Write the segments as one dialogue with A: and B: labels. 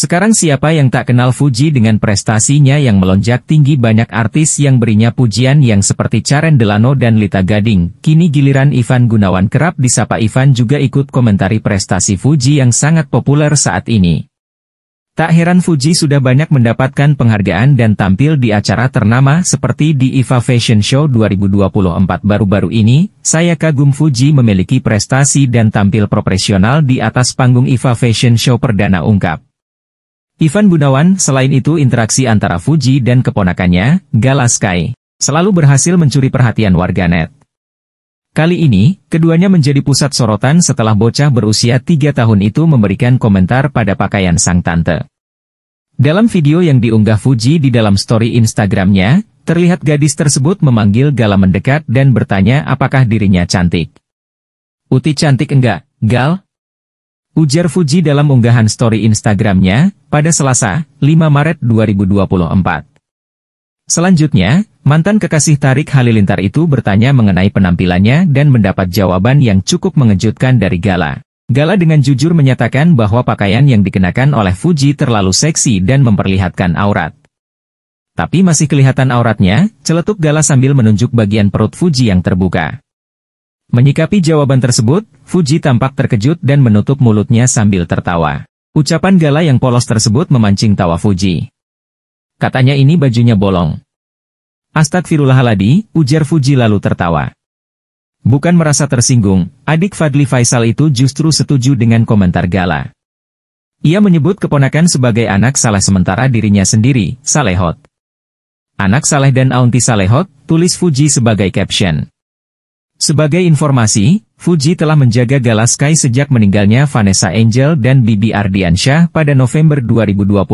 A: Sekarang siapa yang tak kenal Fuji dengan prestasinya yang melonjak tinggi banyak artis yang berinya pujian yang seperti Caren Delano dan Lita Gading, kini giliran Ivan Gunawan kerap disapa Ivan juga ikut komentari prestasi Fuji yang sangat populer saat ini. Tak heran Fuji sudah banyak mendapatkan penghargaan dan tampil di acara ternama seperti di IFA Fashion Show 2024 baru-baru ini, saya kagum Fuji memiliki prestasi dan tampil profesional di atas panggung IFA Fashion Show perdana ungkap. Ivan Gunawan, selain itu interaksi antara Fuji dan keponakannya, Galaskai, selalu berhasil mencuri perhatian warganet. Kali ini, keduanya menjadi pusat sorotan setelah bocah berusia 3 tahun itu memberikan komentar pada pakaian sang tante. Dalam video yang diunggah Fuji di dalam story Instagramnya, terlihat gadis tersebut memanggil Gala mendekat dan bertanya apakah dirinya cantik. Uti cantik enggak, Gal? Ujar Fuji dalam unggahan story Instagramnya, pada Selasa, 5 Maret 2024. Selanjutnya, mantan kekasih Tarik Halilintar itu bertanya mengenai penampilannya dan mendapat jawaban yang cukup mengejutkan dari Gala. Gala dengan jujur menyatakan bahwa pakaian yang dikenakan oleh Fuji terlalu seksi dan memperlihatkan aurat. Tapi masih kelihatan auratnya, celetuk Gala sambil menunjuk bagian perut Fuji yang terbuka. Menyikapi jawaban tersebut, Fuji tampak terkejut dan menutup mulutnya sambil tertawa. Ucapan Gala yang polos tersebut memancing tawa Fuji. Katanya ini bajunya bolong. Astagfirullahaladzi, ujar Fuji lalu tertawa. Bukan merasa tersinggung, adik Fadli Faisal itu justru setuju dengan komentar Gala. Ia menyebut keponakan sebagai anak salah sementara dirinya sendiri, Salehot. Anak Saleh dan Aunti Salehot, tulis Fuji sebagai caption. Sebagai informasi, Fuji telah menjaga Gala Sky sejak meninggalnya Vanessa Angel dan Bibi Ardiansyah pada November 2021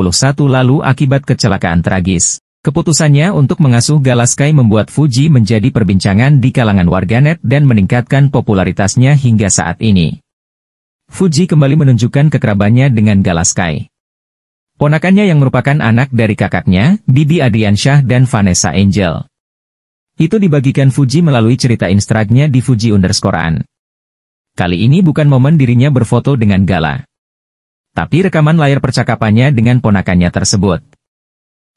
A: lalu akibat kecelakaan tragis. Keputusannya untuk mengasuh Gala Sky membuat Fuji menjadi perbincangan di kalangan warganet dan meningkatkan popularitasnya hingga saat ini. Fuji kembali menunjukkan kekerabannya dengan Gala Sky. Ponakannya yang merupakan anak dari kakaknya, Bibi Ardiansyah dan Vanessa Angel. Itu dibagikan Fuji melalui cerita Instagramnya di Fuji underscore an. Kali ini bukan momen dirinya berfoto dengan Gala. Tapi rekaman layar percakapannya dengan ponakannya tersebut.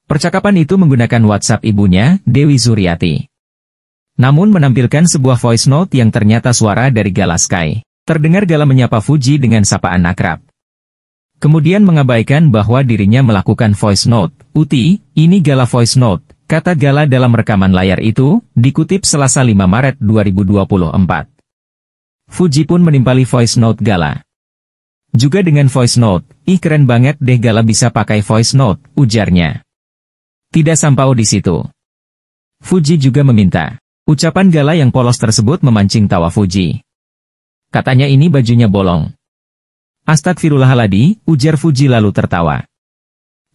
A: Percakapan itu menggunakan WhatsApp ibunya, Dewi Zuriati. Namun menampilkan sebuah voice note yang ternyata suara dari Gala Sky. Terdengar Gala menyapa Fuji dengan sapaan akrab. Kemudian mengabaikan bahwa dirinya melakukan voice note. Uti, ini Gala voice note, kata Gala dalam rekaman layar itu, dikutip Selasa 5 Maret 2024. Fuji pun menimpali voice note Gala. Juga dengan voice note, ih keren banget deh Gala bisa pakai voice note, ujarnya. Tidak sampau di situ. Fuji juga meminta. Ucapan Gala yang polos tersebut memancing tawa Fuji. Katanya ini bajunya bolong. Astagfirullahaladzim, ujar Fuji lalu tertawa.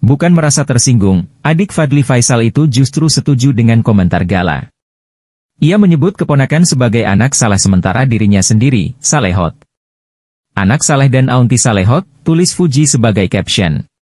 A: Bukan merasa tersinggung, adik Fadli Faisal itu justru setuju dengan komentar Gala. Ia menyebut keponakan sebagai anak salah sementara dirinya sendiri, Salehot. Anak Saleh dan Aunti Salehot, tulis Fuji sebagai caption.